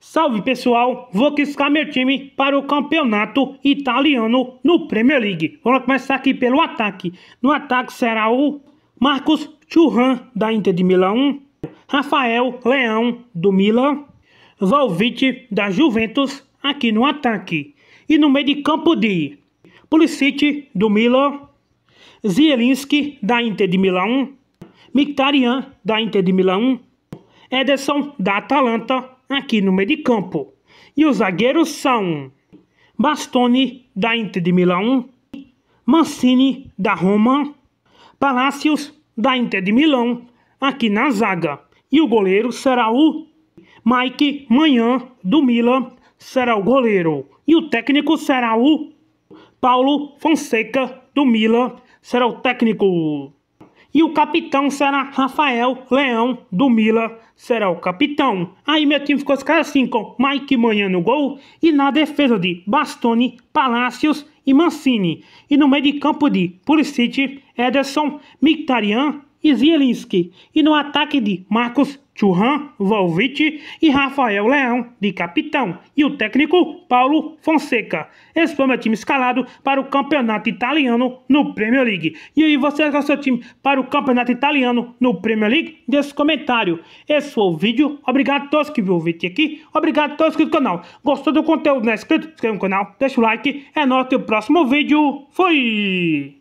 Salve pessoal, vou quiscar meu time para o campeonato italiano no Premier League. Vamos começar aqui pelo ataque. No ataque será o Marcos Churran da Inter de Milão, Rafael Leão do Milan, Valvite da Juventus aqui no ataque. E no meio de campo de Pulisic do Milan, Zielinski da Inter de Milão, Mictarian da Inter de Milão, Ederson da Atalanta aqui no meio de campo. E os zagueiros são Bastoni, da Inter de Milão, Mancini, da Roma, Palacios, da Inter de Milão, aqui na zaga. E o goleiro será o Mike Manhã, do Milan, será o goleiro. E o técnico será o Paulo Fonseca, do Milan, será o técnico. E o capitão será Rafael Leão do Mila, será o capitão. Aí meu time ficou assim com Mike Manhã no gol e na defesa de Bastoni, Palácios e Mancini. E no meio de campo de Pulisic, Ederson, Mictarian e Zielinski. E no ataque de Marcos Churran, Valvite e Rafael Leão, de capitão, e o técnico Paulo Fonseca. Esse foi o meu time escalado para o campeonato italiano no Premier League. E aí, você quer é o seu time para o campeonato italiano no Premier League? Deixe comentário. Esse foi o vídeo. Obrigado a todos que viram o vídeo aqui. Obrigado a todos que no canal. Gostou do conteúdo? Não é inscrito? Inscreva no canal, deixa o like. É nosso o próximo vídeo. Fui!